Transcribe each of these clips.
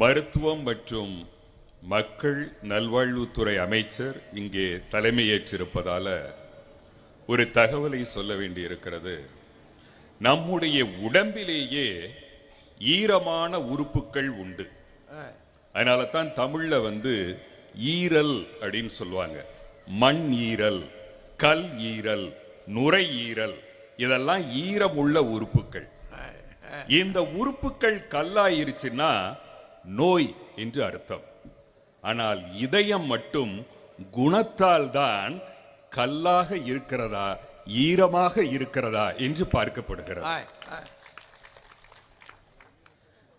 மருத்துவம் மற்றும் மக்கள் நல்வாழ்வுத்துறை அமைச்சர் இங்கே தலைமையேற்றிருப்பதால் ஒரு தகவலை சொல்ல வேண்டியிருக்கிறது நம்முடைய உடம்பிலேயே ஈரமான உறுப்புகள் உண்டு அதனால தான் தமிழில் வந்து ஈரல் அப்படின்னு சொல்லுவாங்க மண் ஈரல் கல் ஈரல் நுரையீரல் இதெல்லாம் ஈரம் உள்ள உறுப்புகள் இந்த உறுப்புகள் கல்லாயிருச்சுன்னா நோய் என்று அர்த்தம் ஆனால் இதயம் மட்டும் குணத்தால் தான் கல்லாக இருக்கிறதா ஈரமாக இருக்கிறதா என்று பார்க்கப்படுகிறார்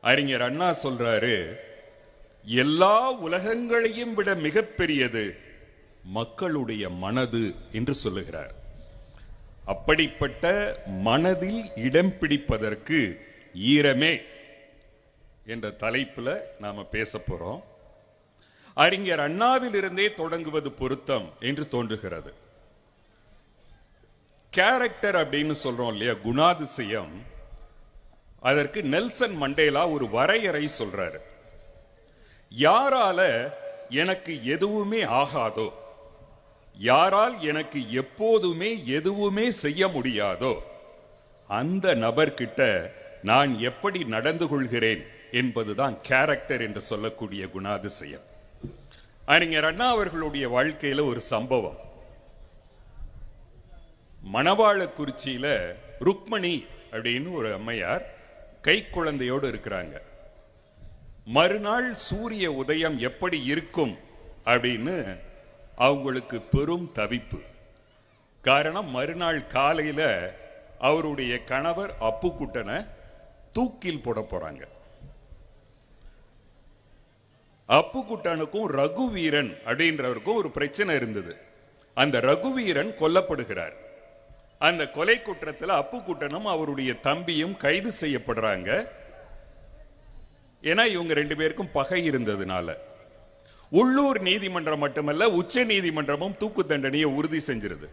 அறிஞர் அண்ணா சொல்றாரு எல்லா உலகங்களையும் விட மிகப்பெரியது மக்களுடைய மனது என்று சொல்லுகிறார் அப்படிப்பட்ட மனதில் இடம் பிடிப்பதற்கு ஈரமே என்ற தலைப்பில் நாம் பேச போகிறோம் அறிஞர் அண்ணாவிலிருந்தே தொடங்குவது பொருத்தம் என்று தோன்றுகிறது கேரக்டர் அப்படின்னு சொல்கிறோம் இல்லையா குணாதிசயம் அதற்கு நெல்சன் மண்டேலா ஒரு வரையறை சொல்றாரு யாரால எனக்கு எதுவுமே ஆகாதோ யாரால் எனக்கு எப்போதுமே எதுவுமே செய்ய முடியாதோ அந்த நபர்கிட்ட நான் எப்படி நடந்து கொள்கிறேன் என்பதுதான் கேரக்டர் என்று சொல்லக்கூடிய குணாதிசயம் அறிஞர் அண்ணா அவர்களுடைய வாழ்க்கையில் ஒரு சம்பவம் மணவாழ குறிச்சியில ருக்மணி அப்படின்னு ஒரு அம்மையார் கை குழந்தையோடு இருக்கிறாங்க மறுநாள் சூரிய உதயம் எப்படி இருக்கும் அப்படின்னு அவங்களுக்கு பெரும் தவிப்பு காரணம் மறுநாள் காலையில் அவருடைய கணவர் அப்பு குட்டனை தூக்கில் போட போகிறாங்க அப்புக்குட்டனுக்கும் ரகுவீரன் அப்படின்றவருக்கும் ஒரு பிரச்சனை இருந்தது அந்த ரகுவீரன் கொல்லப்படுகிறார் அந்த கொலை குற்றத்தில் அப்புக்குட்டனும் அவருடைய தம்பியும் கைது செய்யப்படுறாங்க ஏன்னா இவங்க ரெண்டு பேருக்கும் பகை இருந்ததுனால உள்ளூர் நீதிமன்றம் மட்டுமல்ல உச்ச நீதிமன்றமும் தூக்கு தண்டனையை உறுதி செஞ்சிருது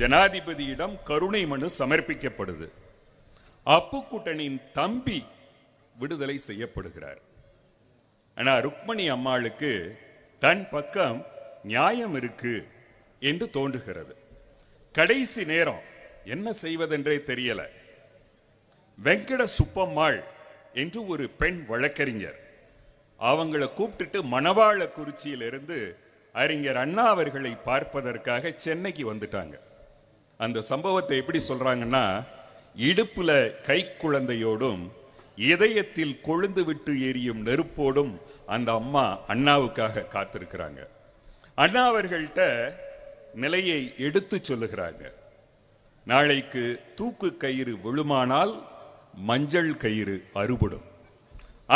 ஜனாதிபதியிடம் கருணை மனு சமர்ப்பிக்கப்படுது அப்புக்குட்டனின் தம்பி விடுதலை செய்யப்படுகிறார் ஆனால் ருக்மணி அம்மாளுக்கு தன் பக்கம் நியாயம் இருக்கு என்று தோன்றுகிறது கடைசி நேரம் என்ன செய்வதென்றே தெரியல வெங்கட சுப்பம்மாள் என்று ஒரு பெண் வழக்கறிஞர் அவங்கள கூப்பிட்டுட்டு மணவாள குறிச்சியிலிருந்து அறிஞர் அண்ணா அவர்களை பார்ப்பதற்காக சென்னைக்கு வந்துட்டாங்க அந்த சம்பவத்தை எப்படி சொல்றாங்கன்னா இடுப்புல கை குழந்தையோடும் இதயத்தில் கொழுந்து விட்டு எரியும் நெருப்போடும் அந்த அம்மா அண்ணாவுக்காக காத்திருக்கிறாங்க அண்ணா அவர்கள்ட்ட நிலையை எடுத்து சொல்லுகிறாங்க நாளைக்கு தூக்கு கயிறு விழுமானால் மஞ்சள் கயிறு அறுபடும்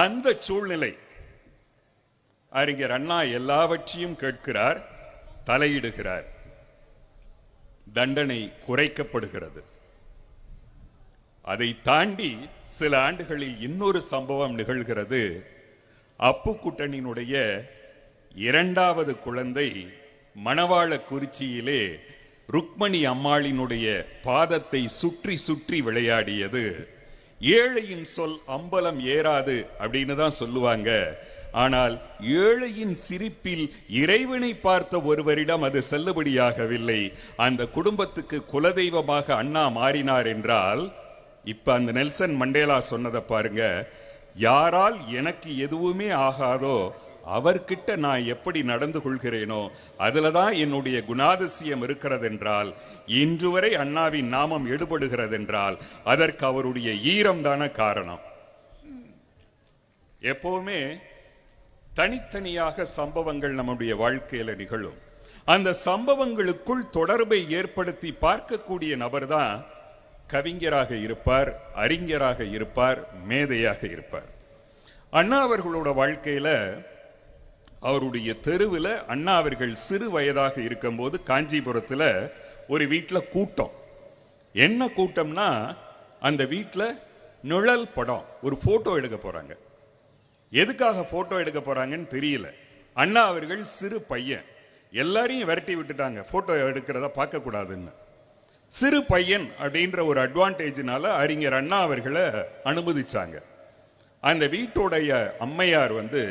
அந்த சூழ்நிலை அறிஞர் அண்ணா எல்லாவற்றையும் கேட்கிறார் தலையிடுகிறார் தண்டனை குறைக்கப்படுகிறது அதை தாண்டி சில ஆண்டுகளில் இன்னொரு சம்பவம் நிகழ்கிறது அப்பு கூட்டணியினுடைய இரண்டாவது குழந்தை மணவாள குறிச்சியிலே ருக்மணி அம்மாளினுடைய பாதத்தை சுற்றி சுற்றி விளையாடியது ஏழையின் சொல் அம்பலம் ஏறாது அப்படின்னு தான் சொல்லுவாங்க ஆனால் ஏழையின் சிரிப்பில் இறைவனை பார்த்த ஒருவரிடம் அது செல்லுபடியாகவில்லை அந்த குடும்பத்துக்கு குலதெய்வமாக அண்ணா மாறினார் என்றால் இப்போ அந்த நெல்சன் மண்டேலா சொன்னதை பாருங்க யாரால் எனக்கு எதுவுமே ஆகாதோ அவர்கிட்ட நான் எப்படி நடந்து கொள்கிறேனோ அதில் தான் என்னுடைய குணாதிசயம் இருக்கிறதென்றால் இன்று வரை அண்ணாவின் நாமம் எடுபடுகிறதென்றால் அதற்கு அவருடைய ஈரம் தான காரணம் எப்போவுமே தனித்தனியாக சம்பவங்கள் நம்முடைய வாழ்க்கையில் நிகழும் அந்த சம்பவங்களுக்குள் தொடர்பை ஏற்படுத்தி பார்க்கக்கூடிய நபர் தான் கவிஞராக இருப்பார் அறிஞராக இருப்பார் மேதையாக இருப்பார் அண்ணா அவர்களோட வாழ்க்கையில் அவருடைய தெருவில் அண்ணா அவர்கள் சிறு வயதாக இருக்கும்போது காஞ்சிபுரத்தில் ஒரு வீட்டில் கூட்டம் என்ன கூட்டம்னா அந்த வீட்டில் நிழல் படம் ஒரு ஃபோட்டோ எடுக்க போகிறாங்க எதுக்காக ஃபோட்டோ எடுக்க போகிறாங்கன்னு தெரியல அண்ணா அவர்கள் சிறு பையன் எல்லாரையும் விரட்டி விட்டுட்டாங்க ஃபோட்டோ எடுக்கிறத பார்க்கக்கூடாதுன்னு சிறு பையன் அப்படின்ற ஒரு அட்வான்டேஜினால அறிஞர் அண்ணா அவர்களை அனுமதிச்சாங்க அந்த வீட்டுடைய அம்மையார் வந்து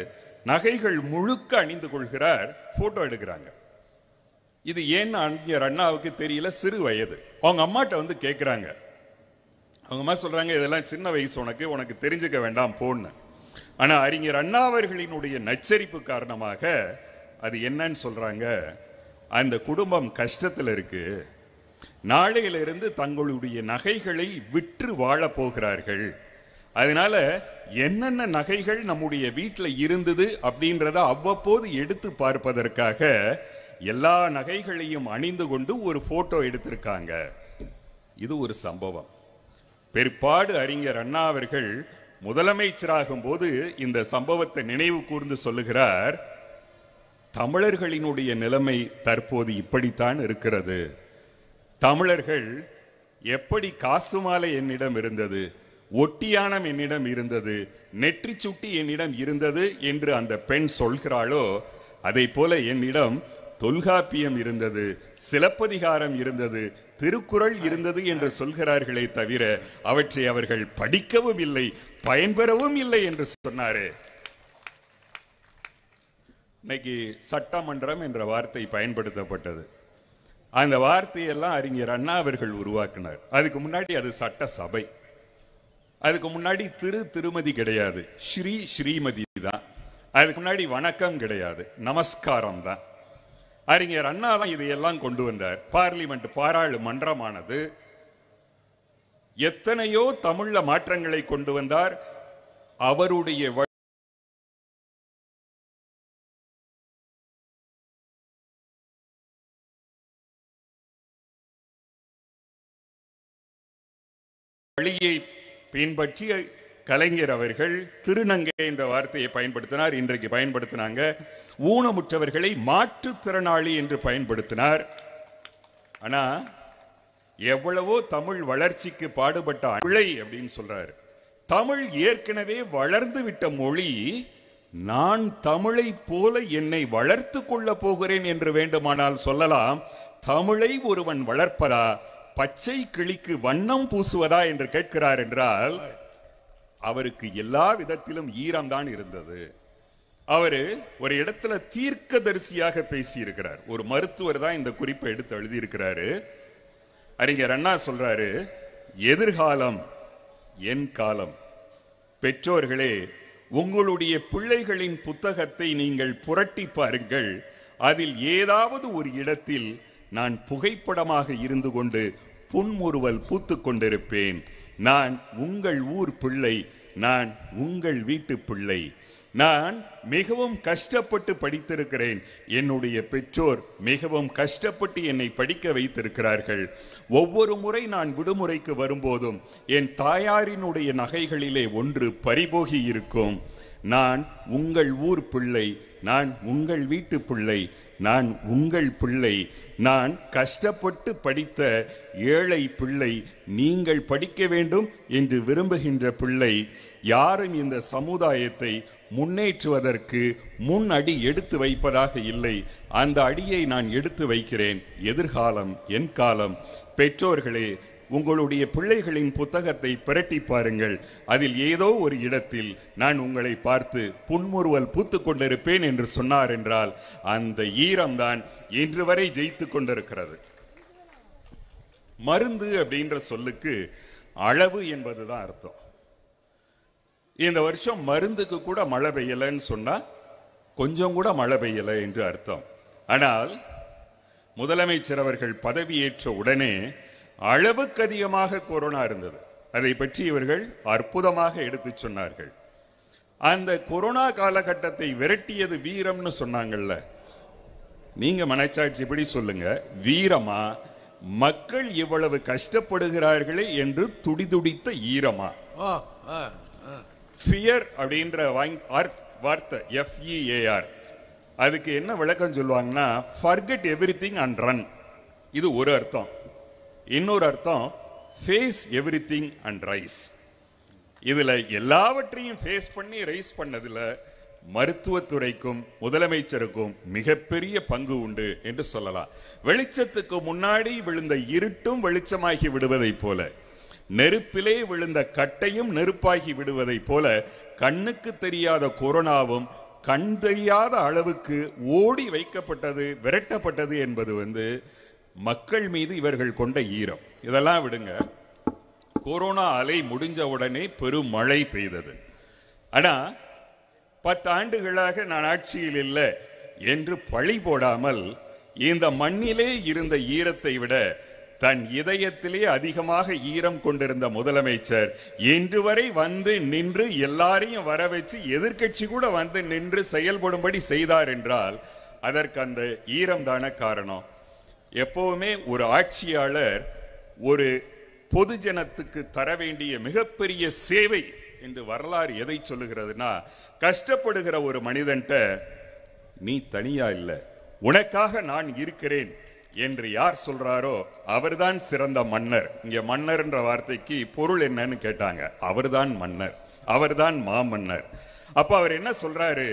நகைகள் முழுக்க அணிந்து கொள்கிறார் போட்டோ எடுக்கிறாங்க இது ஏன்னு அறிஞர் அண்ணாவுக்கு தெரியல சிறு வயது அவங்க அம்மாட்ட வந்து கேட்குறாங்க அவங்க அம்மா சொல்கிறாங்க இதெல்லாம் சின்ன வயசு உனக்கு உனக்கு தெரிஞ்சுக்க வேண்டாம் போன்னு ஆனால் அறிஞர் அண்ணா அவர்களினுடைய நச்சரிப்பு காரணமாக அது என்னன்னு சொல்கிறாங்க அந்த குடும்பம் கஷ்டத்தில் இருக்குது நாளையிலிருந்து தங்களுடைய நகைகளை விற்று வாழப்போகிறார்கள் போகிறார்கள் அதனால என்னென்ன நகைகள் நம்முடைய வீட்டில் இருந்தது அப்படின்றத அவ்வப்போது எடுத்து பார்ப்பதற்காக எல்லா நகைகளையும் அணிந்து கொண்டு ஒரு போட்டோ எடுத்திருக்காங்க இது ஒரு சம்பவம் பிற்பாடு அறிஞர் அண்ணா அவர்கள் முதலமைச்சராகும் போது இந்த சம்பவத்தை நினைவு கூர்ந்து சொல்லுகிறார் தமிழர்களினுடைய நிலைமை தற்போது இப்படித்தான் இருக்கிறது தமிழர்கள் எப்படி காசு மாலை என்னிடம் இருந்தது ஒட்டியானம் என்னிடம் இருந்தது நெற்றி சுட்டி என்னிடம் இருந்தது என்று அந்த பெண் சொல்கிறாளோ அதை போல என்னிடம் தொல்காப்பியம் இருந்தது சிலப்பதிகாரம் இருந்தது திருக்குறள் இருந்தது என்று சொல்கிறார்களே தவிர அவற்றை அவர்கள் படிக்கவும் இல்லை பயன்பெறவும் இல்லை என்று சொன்னாரே இன்னைக்கு சட்டமன்றம் என்ற வார்த்தை பயன்படுத்தப்பட்டது அந்த வார்த்தையெல்லாம் அறிஞர் அண்ணா அவர்கள் உருவாக்கினார் அதுக்கு முன்னாடி அது சட்ட சபை அதுக்கு முன்னாடி திரு திருமதி கிடையாது ஸ்ரீ ஸ்ரீமதி தான் அதுக்கு முன்னாடி வணக்கம் கிடையாது நமஸ்காரம் தான் அறிஞர் அண்ணா தான் இதையெல்லாம் கொண்டு வந்தார் பார்லிமெண்ட் பாராளுமன்றமானது எத்தனையோ தமிழ்ல மாற்றங்களை கொண்டு வந்தார் அவருடைய பின்பற்றிய கலைஞர் அவர்கள் திருநங்கை என்ற வார்த்தையை பயன்படுத்தினார் இன்றைக்கு பயன்படுத்தினாங்க ஊனமுற்றவர்களை மாற்றுத்திறனாளி என்று பயன்படுத்தினார் ஆனா எவ்வளவோ தமிழ் வளர்ச்சிக்கு பாடுபட்ட பிழை அப்படின்னு சொல்றாரு தமிழ் ஏற்கனவே வளர்ந்து விட்ட மொழி நான் தமிழை போல என்னை வளர்த்து கொள்ள போகிறேன் என்று வேண்டுமானால் சொல்லலாம் தமிழை ஒருவன் வளர்ப்பதா பச்சை கிளிக்கு வண்ணம் பூசுவதா என்று கேட்கிறார் என்றால் அவருக்கு எல்லா விதத்திலும் ஈரம்தான் இருந்தது அவரு ஒரு இடத்துல தீர்க்கதரிசியாக பேசியிருக்கிறார் ஒரு மருத்துவர் தான் இந்த குறிப்பை எடுத்து எழுதியிருக்கிறாரு அறிஞர் அண்ணா சொல்றாரு எதிர்காலம் என் காலம் பெற்றோர்களே உங்களுடைய பிள்ளைகளின் புத்தகத்தை நீங்கள் புரட்டி பாருங்கள் அதில் ஏதாவது ஒரு இடத்தில் நான் புகைப்படமாக இருந்து கொண்டு புன்முறுவல் பூத்து கொண்டிருப்பேன் நான் உங்கள் ஊர் பிள்ளை நான் உங்கள் வீட்டு பிள்ளை நான் மிகவும் கஷ்டப்பட்டு படித்திருக்கிறேன் என்னுடைய பெற்றோர் மிகவும் கஷ்டப்பட்டு என்னை படிக்க வைத்திருக்கிறார்கள் ஒவ்வொரு முறை நான் விடுமுறைக்கு வரும்போதும் என் தாயாரினுடைய நகைகளிலே ஒன்று பறிபோகி இருக்கும் நான் உங்கள் ஊர் பிள்ளை நான் உங்கள் வீட்டு பிள்ளை நான் உங்கள் பிள்ளை நான் கஷ்டப்பட்டு படித்த ஏழை பிள்ளை நீங்கள் படிக்க வேண்டும் என்று விரும்புகின்ற பிள்ளை யாரும் இந்த சமுதாயத்தை முன்னேற்றுவதற்கு முன் அடி எடுத்து வைப்பதாக இல்லை அந்த அடியை நான் எடுத்து வைக்கிறேன் எதிர்காலம் என் காலம் பெற்றோர்களே உங்களுடைய பிள்ளைகளின் புத்தகத்தை புரட்டி பாருங்கள் அதில் ஏதோ ஒரு இடத்தில் நான் உங்களை பார்த்து புன்முறுவல் பூத்து கொண்டிருப்பேன் என்று சொன்னார் என்றால் அந்த ஈரம்தான் இன்று வரை ஜெயித்து கொண்டிருக்கிறது மருந்து அப்படின்ற சொல்லுக்கு அளவு என்பதுதான் அர்த்தம் இந்த வருஷம் மருந்துக்கு கூட மழை பெய்யலைன்னு சொன்னால் கொஞ்சம் கூட மழை பெய்யலை என்று அர்த்தம் ஆனால் முதலமைச்சர் அவர்கள் பதவியேற்ற உடனே அளவுக்கு அதிகமாக கொரோனா இருந்தது அதை பற்றி இவர்கள் அற்புதமாக எடுத்து சொன்னார்கள் அந்த கொரோனா காலகட்டத்தை விரட்டியது வீரம்னு சொன்னாங்கல்ல நீங்க இப்படி சொல்லுங்க வீரமா மக்கள் இவ்வளவு கஷ்டப்படுகிறார்களே என்று துடிதுடித்த ஈரமா ஃபியர் அப்படின்ற வார்த்தை எஃப்இஏஆர் e அதுக்கு என்ன விளக்கம் சொல்லுவாங்கன்னா forget everything and run இது ஒரு அர்த்தம் இன்னொரு அர்த்தம் face everything and rise இதில் எல்லாவற்றையும் ஃபேஸ் பண்ணி ரைஸ் பண்ணதில் மருத்துவத்துறைக்கும் முதலமைச்சருக்கும் மிகப்பெரிய பங்கு உண்டு என்று சொல்லலாம் வெளிச்சத்துக்கு முன்னாடி விழுந்த இருட்டும் வெளிச்சமாகி விடுவதைப் போல நெருப்பிலே விழுந்த கட்டையும் நெருப்பாகி விடுவதைப் போல கண்ணுக்கு தெரியாத கொரோனாவும் கண் தெரியாத அளவுக்கு ஓடி வைக்கப்பட்டது விரட்டப்பட்டது என்பது வந்து மக்கள் மீது இவர்கள் கொண்ட ஈரம் இதெல்லாம் விடுங்க கொரோனா அலை முடிஞ்ச உடனே பெரும் மழை பெய்தது ஆனால் பத்து ஆண்டுகளாக நான் ஆட்சியில் இல்லை என்று பழி போடாமல் இந்த மண்ணிலே இருந்த ஈரத்தை விட தன் இதயத்திலே அதிகமாக ஈரம் கொண்டிருந்த முதலமைச்சர் இன்று வரை வந்து நின்று எல்லாரையும் வர வச்சு எதிர்கட்சி கூட வந்து நின்று செயல்படும்படி செய்தார் என்றால் அதற்கு அந்த ஈரம் தானே காரணம் எப்போவுமே ஒரு ஆட்சியாளர் ஒரு பொது ஜனத்துக்கு தர வேண்டிய மிகப்பெரிய சேவை என்று வரலாறு எதை சொல்லுகிறதுனா கஷ்டப்படுகிற ஒரு மனிதன்ட்ட நீ தனியா இல்லை உனக்காக நான் இருக்கிறேன் என்று யார் சொல்றாரோ அவர்தான் சிறந்த மன்னர் இங்க மன்னர்ன்ற வார்த்தைக்கு பொருள் என்னன்னு கேட்டாங்க அவர்தான் மன்னர் அவர்தான் மாமன்னர் அப்ப அவர் என்ன சொல்றாரு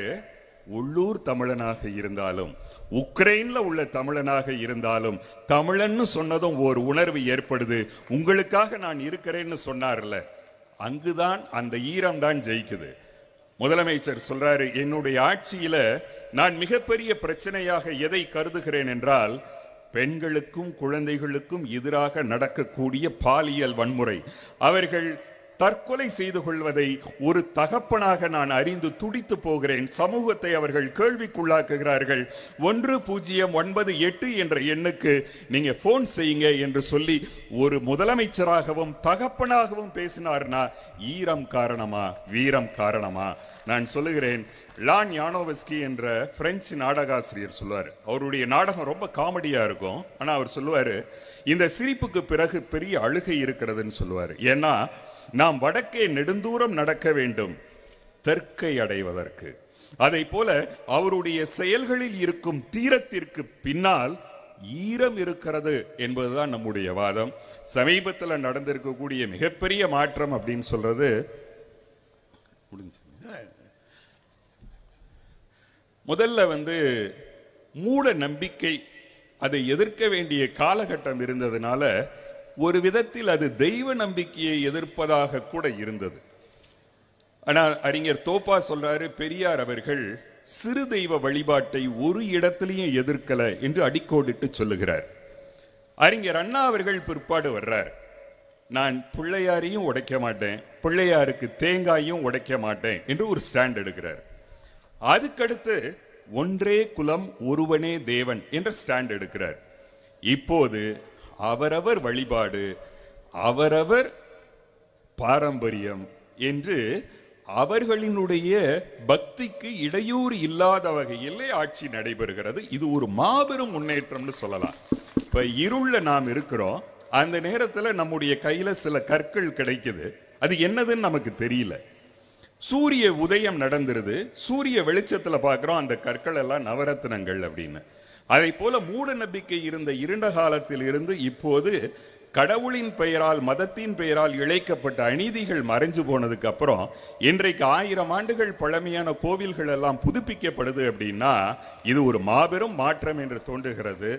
உள்ளூர் தமிழனாக இருந்தாலும் உக்ரைனில் உள்ள தமிழனாக இருந்தாலும் தமிழன்னு சொன்னதும் ஒரு உணர்வு ஏற்படுது உங்களுக்காக நான் இருக்கிறேன்னு சொன்னார்ல அங்குதான் அந்த ஈரம் தான் ஜெயிக்குது முதலமைச்சர் சொல்றாரு என்னுடைய ஆட்சியில நான் மிகப்பெரிய பிரச்சனையாக எதை கருதுகிறேன் என்றால் பெண்களுக்கும் குழந்தைகளுக்கும் எதிராக நடக்கக்கூடிய பாலியல் வன்முறை அவர்கள் தற்கொலை செய்து கொள்வதை ஒரு தகப்பனாக நான் அறிந்து துடித்து போகிறேன் சமூகத்தை அவர்கள் கேள்விக்குள்ளாக்குகிறார்கள் ஒன்று பூஜ்ஜியம் ஒன்பது எட்டு என்ற எண்ணுக்கு நீங்கள் ஃபோன் செய்யுங்க என்று சொல்லி ஒரு முதலமைச்சராகவும் தகப்பனாகவும் பேசினார்னா ஈரம் காரணமா வீரம் காரணமா நான் சொல்லுகிறேன் லான் யானோவஸ்கி என்ற பிரெஞ்சு நாடகாசிரியர் சொல்லுவார் அவருடைய நாடகம் ரொம்ப காமெடியாக இருக்கும் ஆனால் அவர் சொல்லுவார் இந்த சிரிப்புக்கு பிறகு பெரிய அழுகை இருக்கிறதுன்னு சொல்லுவார் ஏன்னா நாம் வடக்கே நெடுந்தூரம் நடக்க வேண்டும் தெற்கை அடைவதற்கு அதை போல அவருடைய செயல்களில் இருக்கும் தீரத்திற்கு பின்னால் ஈரம் இருக்கிறது என்பதுதான் நம்முடைய வாதம் சமீபத்தில் நடந்திருக்கக்கூடிய மிகப்பெரிய மாற்றம் அப்படின்னு சொல்றது முதல்ல வந்து மூட நம்பிக்கை அதை எதிர்க்க வேண்டிய காலகட்டம் இருந்ததுனால ஒரு விதத்தில் அது தெய்வ நம்பிக்கையை எதிர்ப்பதாக கூட இருந்தது ஆனால் அறிஞர் தோப்பா சொல்றாரு பெரியார் அவர்கள் சிறு தெய்வ வழிபாட்டை ஒரு இடத்திலையும் எதிர்க்கல என்று அடிக்கோடிட்டு சொல்லுகிறார் அறிஞர் அண்ணா அவர்கள் பிற்பாடு வர்றார் நான் பிள்ளையாரையும் உடைக்க மாட்டேன் பிள்ளையாருக்கு தேங்காயும் உடைக்க மாட்டேன் என்று ஒரு ஸ்டாண்ட் எடுக்கிறார் அதுக்கடுத்து ஒன்றே குலம் ஒருவனே தேவன் என்ற ஸ்டாண்ட் எடுக்கிறார் இப்போது அவரவர் வழிபாடு அவரவர் பாரம்பரியம் என்று அவர்களினுடைய பக்திக்கு இடையூறு இல்லாத வகையில் ஆட்சி நடைபெறுகிறது இது ஒரு மாபெரும் முன்னேற்றம்னு சொல்லலாம் இப்போ இருளில் நாம் இருக்கிறோம் அந்த நேரத்தில் நம்முடைய கையில் சில கற்கள் கிடைக்குது அது என்னதுன்னு நமக்கு தெரியல சூரிய உதயம் நடந்துருது சூரிய வெளிச்சத்தில் பார்க்குறோம் அந்த கற்கள் எல்லாம் நவரத்னங்கள் அப்படின்னு அதை போல மூட நம்பிக்கை இருந்த இருண்ட காலத்தில் இருந்து இப்போது கடவுளின் பெயரால் மதத்தின் பெயரால் இழைக்கப்பட்ட அநீதிகள் மறைஞ்சு போனதுக்கு அப்புறம் இன்றைக்கு ஆயிரம் ஆண்டுகள் பழமையான கோவில்கள் எல்லாம் புதுப்பிக்கப்படுது அப்படின்னா இது ஒரு மாபெரும் மாற்றம் என்று தோன்றுகிறது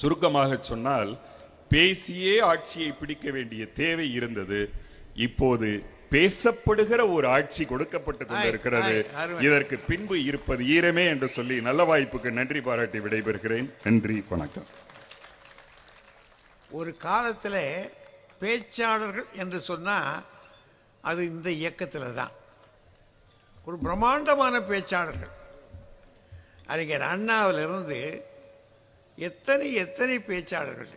சுருக்கமாக சொன்னால் பேசியே ஆட்சியை பிடிக்க வேண்டிய தேவை இருந்தது இப்போது பேசப்படுகிற ஒரு ஆட்சி கொடுக்கப்பட்டு கொண்டிருக்கிறது இதற்கு பின்பு இருப்பது ஈரமே என்று சொல்லி நல்ல வாய்ப்புக்கு நன்றி பாராட்டி விடைபெறுகிறேன் நன்றி வணக்கம் ஒரு காலத்தில் பேச்சாளர்கள் என்று சொன்னால் அது இந்த இயக்கத்தில் தான் ஒரு பிரம்மாண்டமான பேச்சாளர்கள் அறிஞர் அண்ணாவிலிருந்து எத்தனை எத்தனை பேச்சாளர்கள்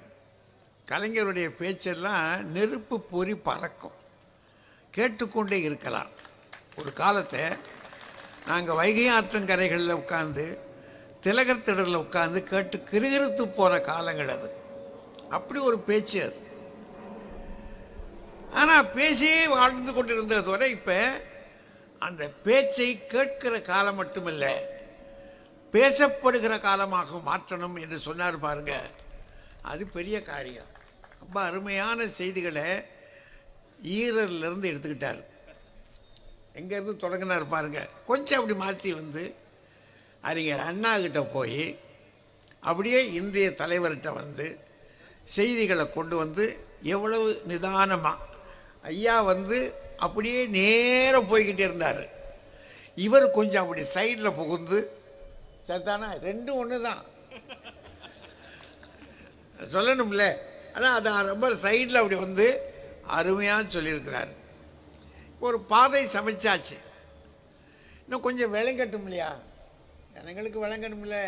கலைஞருடைய பேச்செல்லாம் நெருப்பு பொறி பறக்கும் கேட்டுக்கொண்டே இருக்கலாம் ஒரு காலத்தை நாங்கள் வைகை ஆற்றங்கரைகளில் உட்காந்து திலகர் திடலில் உட்காந்து கேட்டு கிருகிருத்து போன காலங்கள் அது அப்படி ஒரு பேச்சு அது ஆனால் பேசியே வாழ்ந்து கொண்டிருந்தது வரை இப்போ அந்த பேச்சை கேட்கிற காலம் மட்டுமில்லை பேசப்படுகிற காலமாக மாற்றணும் என்று சொன்னார் பாருங்க அது பெரிய காரியம் ரொம்ப அருமையான செய்திகளை ஈரர்லேருந்து எடுத்துக்கிட்டார் எங்கேருந்து தொடங்கினார் பாருங்க கொஞ்சம் அப்படி மாற்றி வந்து அறிஞர் அண்ணா கிட்ட போய் அப்படியே இன்றைய தலைவர்கிட்ட வந்து செய்திகளை கொண்டு வந்து எவ்வளவு நிதானமாக ஐயா வந்து அப்படியே நேராக போய்கிட்டே இருந்தார் இவர் கொஞ்சம் அப்படி சைடில் புகுந்து சத்தானா ரெண்டும் ஒன்று தான் சொல்லணும்ல ஆனால் அதான் ரொம்ப சைடில் அப்படி வந்து அருமையாக சொல்லியிருக்கிறார் ஒரு பாதை சமைச்சாச்சு இன்னும் கொஞ்சம் விளங்கட்டும் இல்லையா ஜனங்களுக்கு விளங்கணும் இல்லை